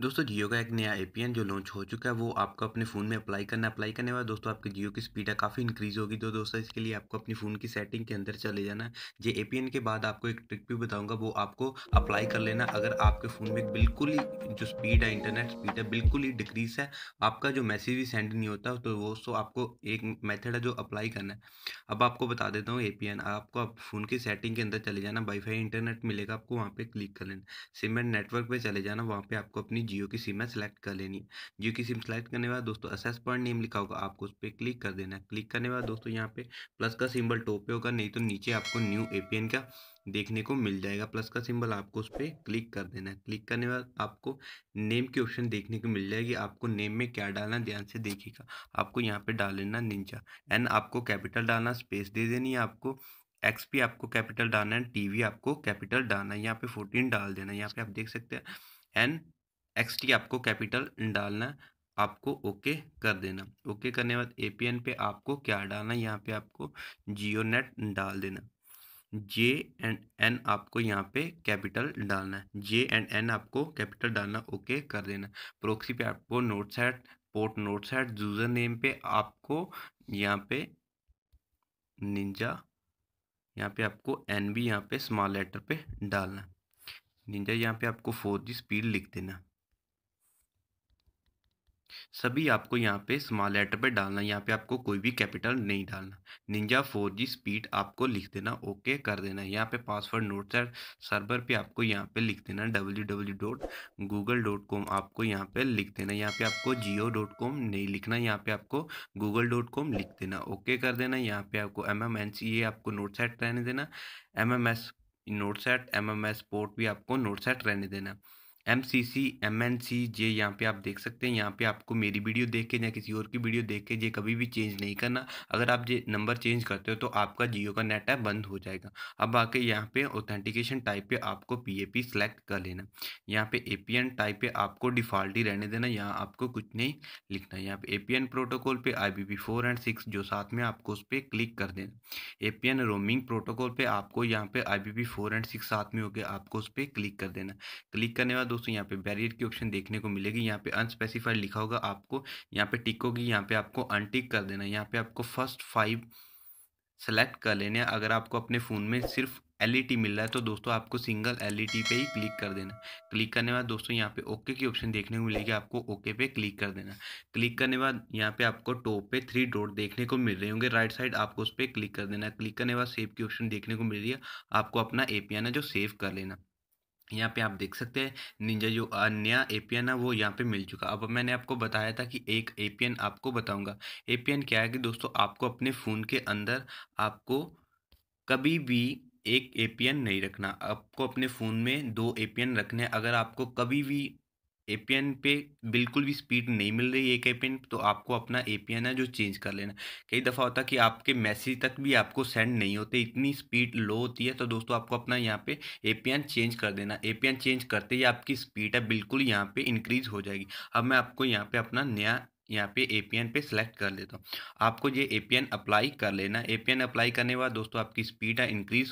दोस्तों जियो का एक नया ए जो लॉन्च हो चुका है वो आपको अपने फ़ोन में अप्लाई करना अप्लाई करने बाद दोस्तों आपके जियो की स्पीड है काफ़ी इंक्रीज़ होगी तो दोस्तों इसके लिए आपको अपनी फ़ोन की सेटिंग के अंदर चले जाना जे ए के बाद आपको एक ट्रिक भी बताऊंगा वो आपको अप्लाई कर लेना अगर आपके फ़ोन में बिल्कुल ही जो स्पीड है इंटरनेट स्पीड है बिल्कुल ही डिक्रीज है आपका जो मैसेज भी सेंड नहीं होता तो वो सो आपको एक मेथड है जो अप्लाई करना है अब आपको बता देता हूँ ए आपको फ़ोन की सेटिंग के अंदर चले जाना वाईफाई इंटरनेट मिलेगा आपको वहाँ पर क्लिक कर लेना सिमेंट नेटवर्क पर चले जाना वहाँ पर आपको अपनी जियो की सिम है सेलेक्ट कर लेनी है जियो की सिम सेलेक्ट करने के बाद दोस्तों एसेस पॉइंट नेम लिखा होगा आपको उस पर क्लिक कर देना है क्लिक करने के बाद दोस्तों यहाँ पे प्लस का सिंबल टॉप पे होगा नहीं तो नीचे आपको न्यू एपीएन का देखने को मिल जाएगा प्लस का सिंबल आपको उस पर क्लिक कर देना है क्लिक करने के बाद आपको नेम की ऑप्शन देखने को मिल जाएगी आपको नेम में क्या डालना ध्यान से देखिएगा आपको यहाँ पर डाल लेना निंजा एन आपको कैपिटल डालना स्पेस दे देनी है आपको एक्स पी आपको कैपिटल डालना है टी वी आपको कैपिटल डालना है यहाँ पे फोर्टीन डाल देना है यहाँ पे आप देख सकते हैं एन एक्स टी आपको कैपिटल डालना आपको ओके कर देना ओके करने के बाद ए पे आपको क्या डालना यहाँ पे आपको जियो नेट डाल देना जे एंड एन आपको यहाँ पे कैपिटल डालना है जे एंड एन आपको कैपिटल डालना ओके कर देना प्रोक्सी पे आपको not set port not set user name पे आपको यहाँ पे निंजा यहाँ पे आपको एन बी यहाँ पे स्मॉल लेटर पे डालना निंजा यहाँ पे आपको फोर जी स्पीड लिख देना सभी आपको यहाँ पे स्मॉल लेटर पे डालना यहाँ पे आपको कोई भी कैपिटल नहीं डालना निंजा फोर जी स्पीड आपको लिख देना ओके कर देना यहाँ पे पासवर्ड नोट सैट सर्वर पे आपको यहाँ पे लिख देना W W dot Google dot com आपको यहाँ पे लिख देना यहाँ पे आपको जियो डॉट कॉम नहीं लिखना यहाँ पे आपको गूगल डॉट कॉम लिख देना ओके कर देना यहाँ पे आपको M M N C A आपको नोट सेट रहने देना M M S not set M M S port भी आपको नोट सेट रहने देना M C C M N C J यहाँ पे आप देख सकते हैं यहाँ पे आपको मेरी वीडियो देख के या किसी और की वीडियो देख के ये कभी भी चेंज नहीं करना अगर आप ये नंबर चेंज करते हो तो आपका जियो का नेट है बंद हो जाएगा अब आके यहाँ पे ऑथेंटिकेशन टाइप पे आपको पी ए पी सेलेक्ट कर लेना यहाँ पे ए पी एन टाइप पे आपको डिफ़ॉल्ट ही रहने देना यहाँ आपको कुछ नहीं लिखना यहाँ पे ए पी एन प्रोटोकॉल पर I B P four and six जो साथ में आपको उस पर क्लिक कर देना A P N roaming protocol पर आपको यहाँ पे I B P four and six साथ में होकर आपको उस पर क्लिक कर देना क्लिक करने बाद दोस्तों यहाँ पे बैरियर की ऑप्शन देखने को मिलेगी यहाँ पे अनस्पेसिफाइड लिखा होगा आपको यहाँ पे टिक होगी यहाँ पे आपको अनटिक कर देना यहाँ पे आपको फर्स्ट फाइव सेलेक्ट कर लेने अगर आपको अपने फ़ोन में सिर्फ एल मिल रहा है तो दोस्तों आपको सिंगल एल पे ही क्लिक कर देना क्लिक करने बाद दोस्तों यहाँ पे ओके की ऑप्शन देखने को मिलेगी आपको ओके पे क्लिक कर देना क्लिक करने बाद यहाँ पे आपको टॉप पे थ्री डॉट देखने को मिल रहे होंगे राइट साइड आपको उस पर क्लिक कर देना क्लिक करने बाद सेव की ऑप्शन देखने को मिल रही है आपको अपना ए जो सेव कर लेना यहाँ पे आप देख सकते हैं निंजा जो नया एपीएन है वो यहाँ पे मिल चुका अब मैंने आपको बताया था कि एक एपीएन आपको बताऊंगा एपीएन क्या है कि दोस्तों आपको अपने फ़ोन के अंदर आपको कभी भी एक एपीएन नहीं रखना आपको अपने फ़ोन में दो एपीएन रखने अगर आपको कभी भी एपीएन पे बिल्कुल भी स्पीड नहीं मिल रही है एक एपीएन तो आपको अपना एपीएन है जो चेंज कर लेना कई दफ़ा होता है कि आपके मैसेज तक भी आपको सेंड नहीं होते इतनी स्पीड लो होती है तो दोस्तों आपको अपना यहाँ पे एपीएन चेंज कर देना एपीएन चेंज करते ही आपकी स्पीड है बिल्कुल यहाँ पे इंक्रीज़ हो जाएगी अब मैं आपको यहाँ पे अपना नया यहाँ पे एन पे सेलेक्ट कर लेता हूँ आपको ये ए पी एन अप्लाई कर लेना ए पी एन अप्लाई करने के बाद दोस्तों आपकी स्पीड है इंक्रीज़